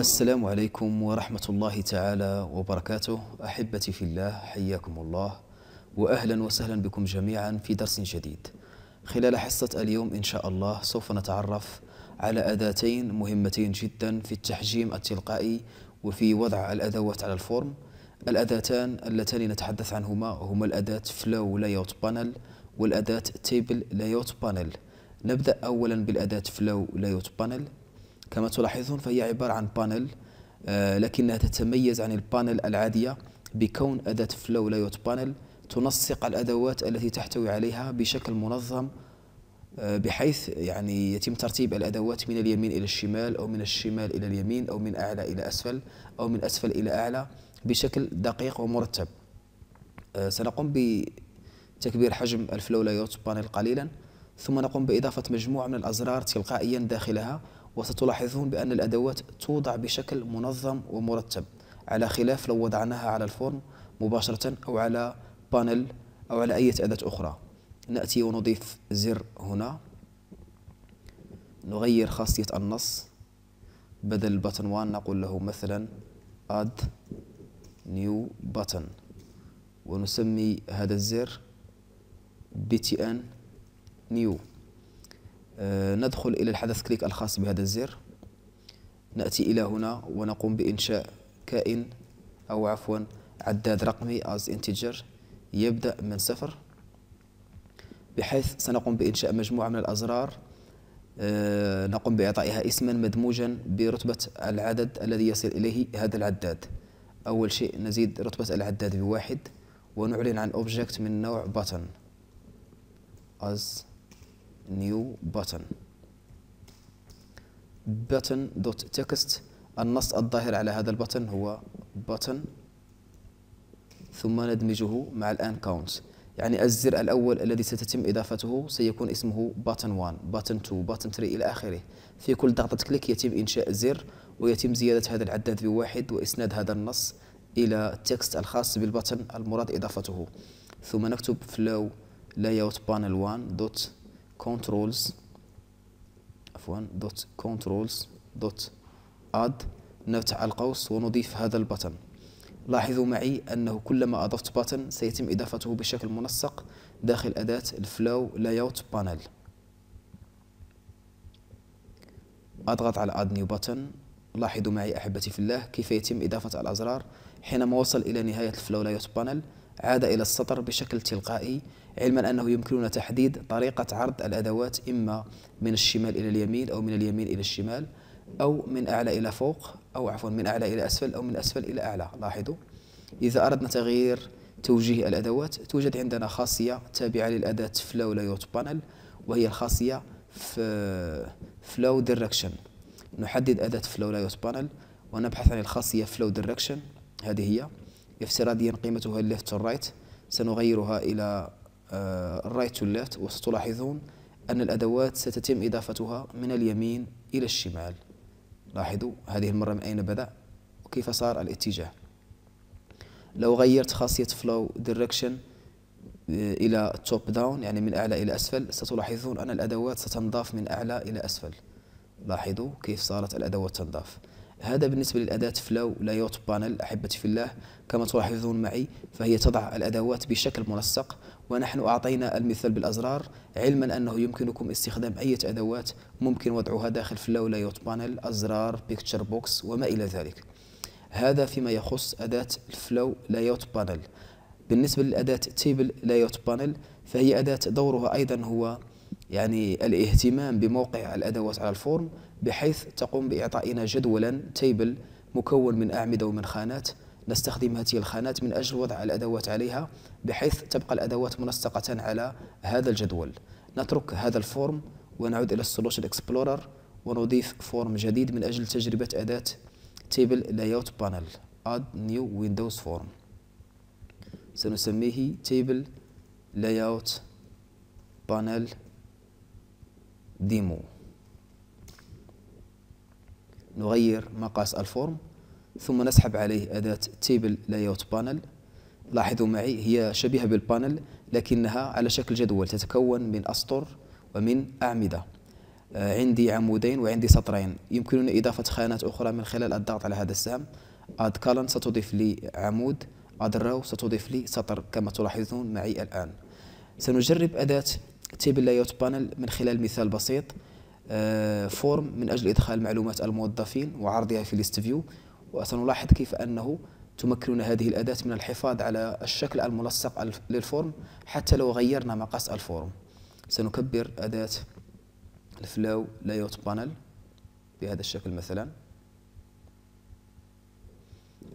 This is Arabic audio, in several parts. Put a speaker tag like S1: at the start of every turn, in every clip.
S1: السلام عليكم ورحمة الله تعالى وبركاته أحبتي في الله حياكم الله وأهلا وسهلا بكم جميعا في درس جديد خلال حصة اليوم إن شاء الله سوف نتعرف على أداتين مهمتين جدا في التحجيم التلقائي وفي وضع الأدوات على الفورم الأداتان اللتان نتحدث عنهما هما الأداة Flow Layout Panel والأداة Table Layout Panel نبدأ أولا بالأداة Flow Layout Panel كما تلاحظون فهي عبارة عن بانل آه، لكنها تتميز عن البانل العادية بكون أداة فلو لايوت بانل تنسق الأدوات التي تحتوي عليها بشكل منظم آه، بحيث يعني يتم ترتيب الأدوات من اليمين إلى الشمال أو من الشمال إلى اليمين أو من أعلى إلى أسفل أو من أسفل إلى أعلى بشكل دقيق ومرتب آه، سنقوم بتكبير حجم الفلو لايوت بانل قليلا ثم نقوم بإضافة مجموعة من الأزرار تلقائيا داخلها وستلاحظون بأن الأدوات توضع بشكل منظم ومرتب على خلاف لو وضعناها على الفورم مباشرة أو على بانل أو على أي أداة أخرى نأتي ونضيف زر هنا نغير خاصية النص بدل البطن 1 نقول له مثلا add new button ونسمي هذا الزر btn new آه، ندخل إلى الحدث كليك الخاص بهذا الزر نأتي إلى هنا ونقوم بإنشاء كائن أو عفوا عداد رقمي as integer يبدأ من صفر بحيث سنقوم بإنشاء مجموعة من الأزرار آه، نقوم بإعطائها اسما مدموجا برتبة العدد الذي يصل إليه هذا العداد أول شيء نزيد رتبة العداد بواحد ونعلن عن object من نوع button as new button بوتن دوت تكست النص الظاهر على هذا البوتن هو button ثم ندمجه مع الان كاونت يعني الزر الأول الذي ستتم إضافته سيكون اسمه بوتن 1 بوتن 2 بوتن 3 إلى آخره في كل ضغطة كليك يتم إنشاء زر ويتم زيادة هذا العداد بواحد وإسناد هذا النص إلى التكست الخاص بالبوتن المراد إضافته ثم نكتب flow layout panel 1 دوت controls عفوا دوت controls دوت add نفتح القوس ونضيف هذا البطن لاحظوا معي أنه كلما أضفت بطن سيتم إضافته بشكل منسق داخل أداة الفلو layout panel أضغط على add new button لاحظوا معي أحبتي في الله كيف يتم إضافة الأزرار حينما وصل إلى نهاية الفلو layout panel عاد إلى السطر بشكل تلقائي علما أنه يمكننا تحديد طريقة عرض الأدوات إما من الشمال إلى اليمين أو من اليمين إلى الشمال أو من أعلى إلى فوق أو عفوا من أعلى إلى أسفل أو من أسفل إلى أعلى لاحظوا إذا أردنا تغيير توجيه الأدوات توجد عندنا خاصية تابعة للأداة flow layout panel وهي الخاصية flow direction نحدد أداة flow layout panel ونبحث عن الخاصية flow direction هذه هي افتراضيا قيمتها الليفت والرايت سنغيرها إلى آه، الرايت والليفت وستلاحظون أن الأدوات ستتم إضافتها من اليمين إلى الشمال لاحظوا هذه المرة من أين بدأ وكيف صار الاتجاه لو غيرت خاصية flow direction آه، إلى top down يعني من أعلى إلى أسفل ستلاحظون أن الأدوات ستنضاف من أعلى إلى أسفل لاحظوا كيف صارت الأدوات تنضاف هذا بالنسبة للأداة فلو لايوت بانل أحبتي في الله كما تلاحظون معي فهي تضع الأدوات بشكل منسق ونحن أعطينا المثال بالأزرار علما أنه يمكنكم استخدام أي أدوات ممكن وضعها داخل فلو لايوت بانل أزرار بيكتشر بوكس وما إلى ذلك هذا فيما يخص أداة الفلو لايوت بانل بالنسبة للأداة تيبل لايوت بانل فهي أداة دورها أيضا هو يعني الاهتمام بموقع الأدوات على الفورم بحيث تقوم بإعطائنا جدولا تيبل مكون من أعمدة ومن خانات نستخدم هذه الخانات من أجل وضع الأدوات عليها بحيث تبقى الأدوات منسقة على هذا الجدول نترك هذا الفورم ونعود إلى السولوشن اكسبلورر ونضيف فورم جديد من أجل تجربة أداة تيبل layout بانل اد نيو ويندوز فورم سنسميه تيبل layout بانل ديمو نغير مقاس الفورم ثم نسحب عليه أداة تيبل لايوت بانل لاحظوا معي هي شبيهة بالبانل لكنها على شكل جدول تتكون من أسطر ومن أعمدة آه، عندي عمودين وعندي سطرين يمكنني إضافة خانات أخرى من خلال الضغط على هذا السهم أد كالن ستضيف لي عمود أد راو ستضيف لي سطر كما تلاحظون معي الآن سنجرب أداة تيبل لايوت بانل من خلال مثال بسيط آه، فورم من أجل إدخال معلومات الموظفين وعرضها في ليست فيو وسنلاحظ كيف أنه تمكننا هذه الأداة من الحفاظ على الشكل الملصق للفورم حتى لو غيرنا مقاس الفورم سنكبر أداة الفلو لايوت بانل بهذا الشكل مثلا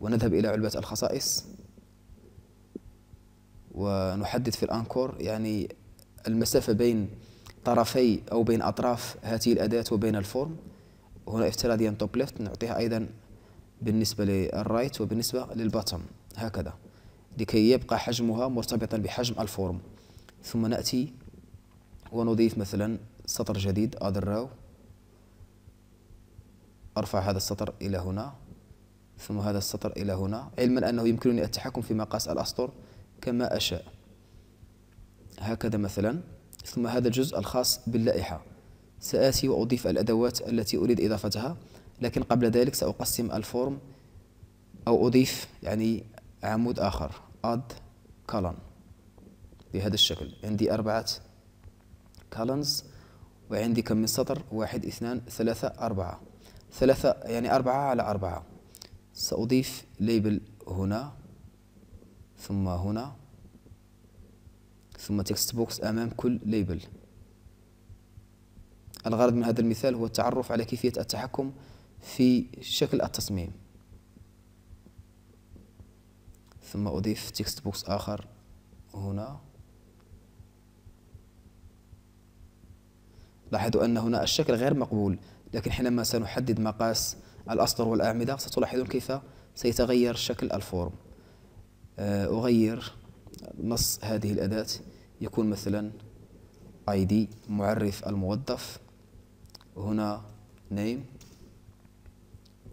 S1: ونذهب إلى علبة الخصائص ونحدد في الأنكور يعني المسافة بين طرفي أو بين أطراف هذه الأداة وبين الفورم هنا افتراضيا توب ليفت نعطيها أيضا بالنسبة للرايت وبالنسبة للباتم هكذا لكي يبقى حجمها مرتبطا بحجم الفورم ثم نأتي ونضيف مثلا سطر جديد other row أرفع هذا السطر إلى هنا ثم هذا السطر إلى هنا علما أنه يمكنني التحكم في مقاس الأسطر كما أشاء هكذا مثلا ثم هذا الجزء الخاص باللائحة سآتي وأضيف الأدوات التي أريد إضافتها لكن قبل ذلك سأقسم الفورم أو أضيف يعني عمود آخر add column بهذا الشكل عندي أربعة columns وعندي كم من سطر واحد اثنان ثلاثة أربعة ثلاثة يعني أربعة على أربعة سأضيف ليبل هنا ثم هنا ثم تكست بوكس أمام كل ليبل الغرض من هذا المثال هو التعرف على كيفية التحكم في شكل التصميم ثم أضيف تكست بوكس آخر هنا لاحظوا أن هنا الشكل غير مقبول لكن حينما سنحدد مقاس الأسطر والأعمدة ستلاحظون كيف سيتغير شكل الفورم آه، أغير نص هذه الأداة يكون مثلا اي دي معرف الموظف هنا نيم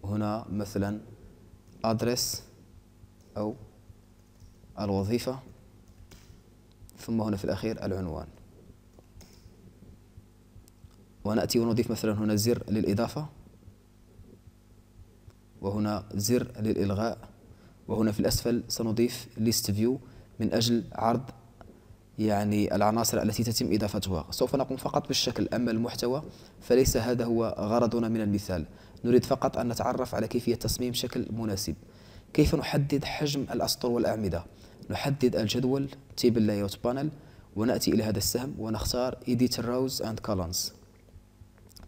S1: هنا مثلا ادرس او الوظيفة ثم هنا في الأخير العنوان ونأتي ونضيف مثلا هنا زر للإضافة وهنا زر للإلغاء وهنا في الأسفل سنضيف ليست فيو من أجل عرض يعني العناصر التي تتم إضافتها سوف نقوم فقط بالشكل أما المحتوى فليس هذا هو غرضنا من المثال نريد فقط أن نتعرف على كيفية تصميم شكل مناسب كيف نحدد حجم الأسطر والأعمدة نحدد الجدول تيبل لايوت Panel ونأتي إلى هذا السهم ونختار Edit Rows and Columns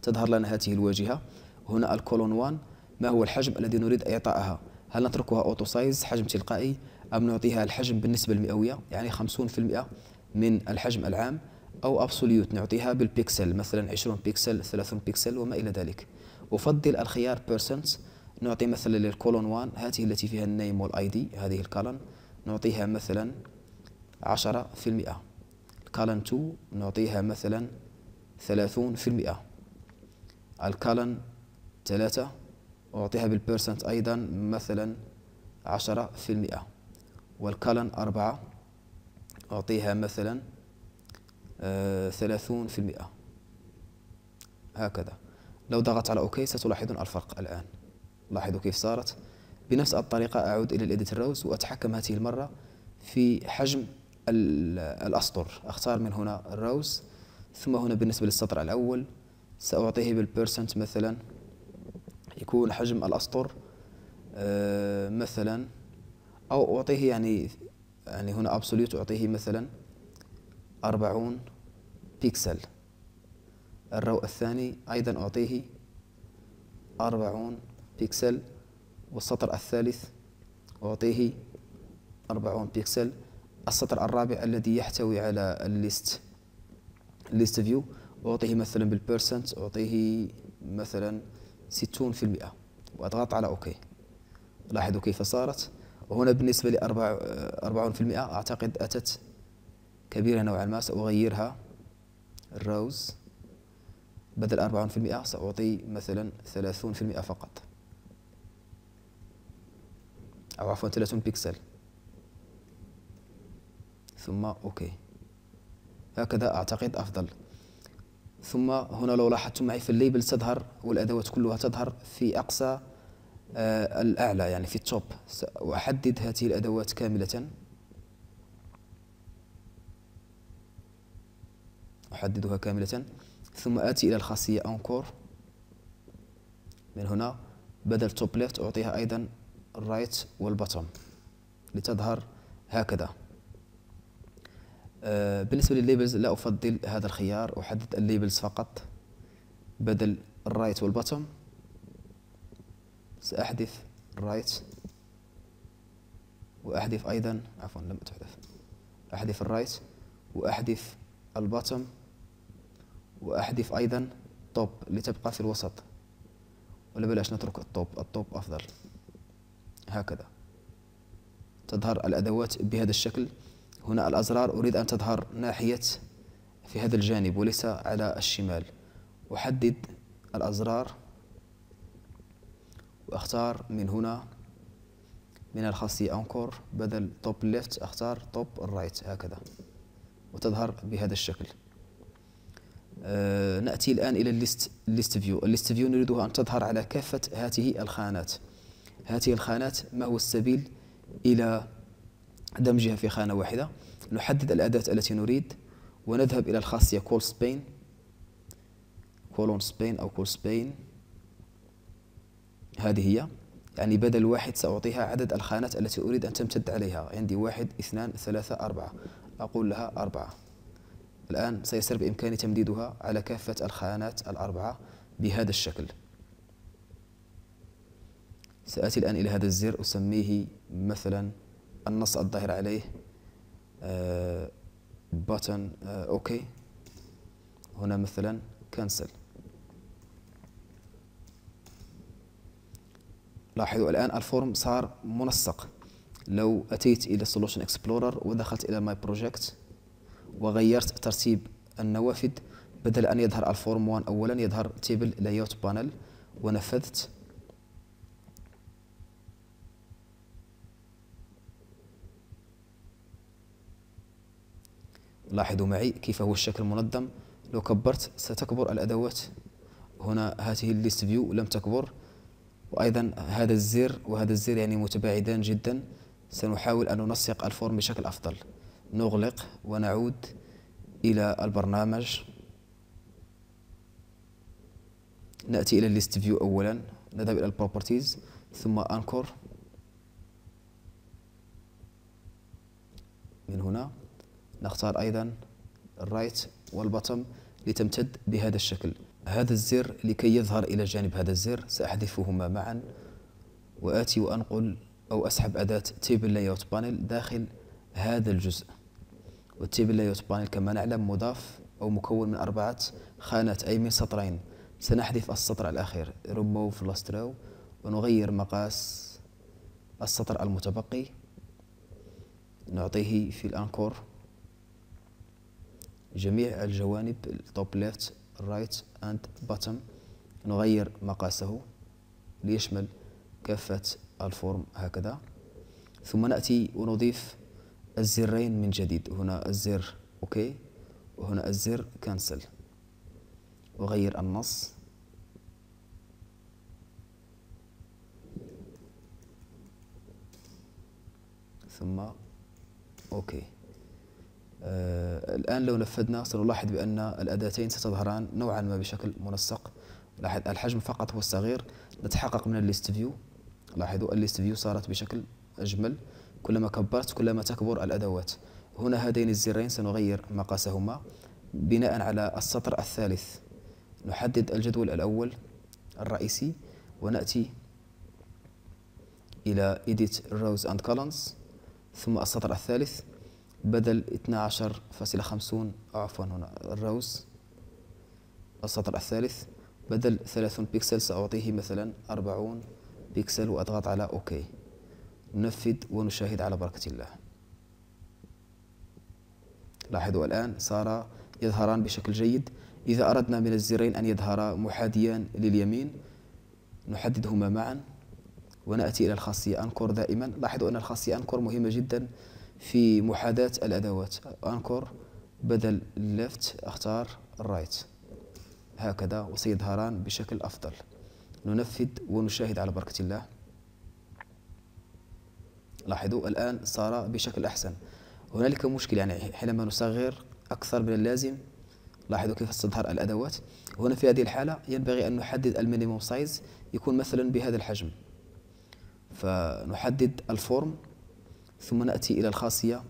S1: تظهر لنا هذه الواجهة هنا الكولون 1 ما هو الحجم الذي نريد إعطائها هل نتركها أوتو Size حجم تلقائي أم نعطيها الحجم بالنسبة المئوية يعني 50% من الحجم العام أو أبسوليوت نعطيها بالبيكسل مثلا 20 بيكسل 30 بيكسل وما إلى ذلك أفضل الخيار بيرسنت نعطي مثلا للكولون 1 هذه التي فيها النيم والاي دي هذه الكالن نعطيها مثلا 10% الكالن 2 نعطيها مثلا 30% الكالن 3 أعطيها بالبيرسنت أيضا مثلا 10% والكلن أربعة أعطيها مثلا آه، ثلاثون في المئة هكذا لو ضغطت على أوكي ستلاحظون الفرق الآن لاحظوا كيف صارت بنفس الطريقة أعود إلى الإديت الروز وأتحكم هذه المرة في حجم الأسطر أختار من هنا الروز ثم هنا بالنسبة للسطر الأول سأعطيه بالبيرسنت مثلا يكون حجم الأسطر آه، مثلا أو أعطيه يعني يعني هنا أبسوليوت أعطيه مثلا أربعون بيكسل الرو الثاني أيضا أعطيه أربعون بيكسل والسطر الثالث أعطيه أربعون بيكسل السطر الرابع الذي يحتوي على الليست الليست فيو أعطيه مثلا بالبرسنت أعطيه مثلا ستون في المئة وأضغط على أوكي لاحظوا كيف صارت وهنا بالنسبة ل 40% أعتقد أتت كبيرة نوعا ما سأغيرها الروز بدل 40% سأعطي مثلا 30% فقط أو عفوا 30 بكسل ثم أوكي هكذا أعتقد أفضل ثم هنا لو لاحظتم معي في الليبل تظهر والأدوات كلها تظهر في أقصى آه، الأعلى يعني في التوب وأحدد هذه الأدوات كاملة أحددها كاملة ثم آتي إلى الخاصية أنكور من هنا بدل توب ليفت أعطيها أيضا الرايت والبطم لتظهر هكذا آه، بالنسبة للليبلز لا أفضل هذا الخيار أحدد الليبلز فقط بدل الرايت والبطم سأحذف الرايت وأحذف أيضا عفوا لم تحذف أحذف الرايت وأحذف الباتم وأحذف أيضا توب لتبقى في الوسط ولا بلاش نترك التوب التوب أفضل هكذا تظهر الأدوات بهذا الشكل هنا الأزرار أريد أن تظهر ناحية في هذا الجانب وليس على الشمال أحدد الأزرار اختار من هنا من الخاصية أنكور بدل توب ليفت أختار توب رايت هكذا وتظهر بهذا الشكل آه نأتي الآن إلى الليست ليست فيو الليست فيو نريدها أن تظهر على كافة هذه الخانات هذه الخانات ما هو السبيل إلى دمجها في خانة واحدة نحدد الأداة التي نريد ونذهب إلى الخاصية كول سبين كولون سبين أو كول سبين هذه هي يعني بدل واحد سأعطيها عدد الخانات التي أريد أن تمتد عليها عندي واحد اثنان ثلاثة أربعة أقول لها أربعة الآن سيصير بإمكاني تمديدها على كافة الخانات الأربعة بهذا الشكل سآتي الآن إلى هذا الزر أسميه مثلا النص الظاهر عليه باتن آه، آه، أوكي هنا مثلا cancel لاحظوا الآن الفورم صار منسق لو أتيت إلى سولوشن اكسبلورر ودخلت إلى ماي بروجكت وغيرت ترتيب النوافذ بدل أن يظهر الفورم 1 أولا يظهر لاي اوت بانل ونفذت لاحظوا معي كيف هو الشكل منظم لو كبرت ستكبر الأدوات هنا هذه الليست فيو لم تكبر وأيضا هذا الزر وهذا الزر يعني متباعدان جدا سنحاول أن ننسق الفورم بشكل أفضل نغلق ونعود إلى البرنامج نأتي إلى الليست فيو أولا نذهب إلى البروبرتيز ثم أنكر من هنا نختار أيضا الرايت والبطم لتمتد بهذا الشكل هذا الزر لكي يظهر إلى جانب هذا الزر سأحذفهما معا وآتي وأنقل أو أسحب أداة Table Layout Panel داخل هذا الجزء والتيبل Layout Panel كما نعلم مضاف أو مكون من أربعة خانات أي من سطرين سنحذف السطر الأخير Remove Last Row ونغير مقاس السطر المتبقي نعطيه في الأنكور جميع الجوانب التوب ليفت right and bottom نغير مقاسه ليشمل كافة الفورم هكذا ثم نأتي ونضيف الزرين من جديد هنا الزر اوكي وهنا الزر كانسل وغير النص ثم اوكي آه، الآن لو نفذنا سنلاحظ بأن الأداتين ستظهران نوعا ما بشكل منسق لاحظ الحجم فقط هو الصغير نتحقق من الليست فيو لاحظوا الليست فيو صارت بشكل أجمل كلما كبرت كلما تكبر الأدوات هنا هذين الزرين سنغير مقاسهما بناء على السطر الثالث نحدد الجدول الأول الرئيسي ونأتي إلى Edit Rows and Columns ثم السطر الثالث بدل 12.50 عفوا هنا الروس السطر الثالث بدل 30 بكسل سأعطيه مثلا 40 بكسل وأضغط على أوكي نفذ ونشاهد على بركة الله لاحظوا الآن صار يظهران بشكل جيد إذا أردنا من الزرين أن يظهر محاديا لليمين نحددهما معا ونأتي إلى الخاصية أنكر دائما لاحظوا أن الخاصية أنكر مهمة جدا في محاذاة الأدوات أنكر بدل اللفت أختار رايت هكذا وسيظهران بشكل أفضل ننفذ ونشاهد على بركة الله لاحظوا الآن صار بشكل أحسن هنالك مشكل يعني حينما نصغر أكثر من اللازم لاحظوا كيف تظهر الأدوات هنا في هذه الحالة ينبغي أن نحدد المينيموم سايز يكون مثلا بهذا الحجم فنحدد الفورم ثم نأتي إلى الخاصية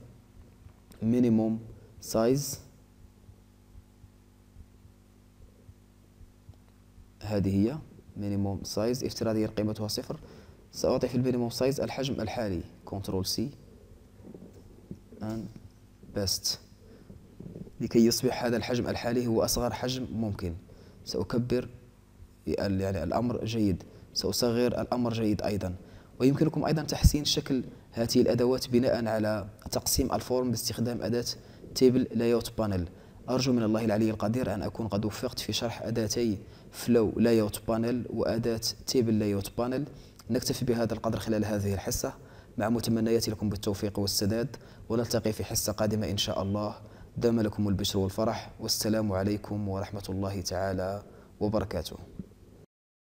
S1: minimum size هذه هي minimum size افتراضيا قيمتها صفر سأعطي في المينيموم سايز الحجم الحالي كنترول سي and best لكي يصبح هذا الحجم الحالي هو أصغر حجم ممكن سأكبر يعني الأمر جيد سأصغر الأمر جيد أيضا ويمكنكم أيضا تحسين شكل هذه الأدوات بناء على تقسيم الفورم باستخدام أداة تيبل لايوت بانل أرجو من الله العلي القدير أن أكون قد وفقت في شرح أداتي فلو لايوت بانل وأداة تيبل لايوت بانل نكتفي بهذا القدر خلال هذه الحصة مع متمنياتي لكم بالتوفيق والسداد ونلتقي في حصة قادمة إن شاء الله دام لكم البشر والفرح والسلام عليكم ورحمة الله تعالى وبركاته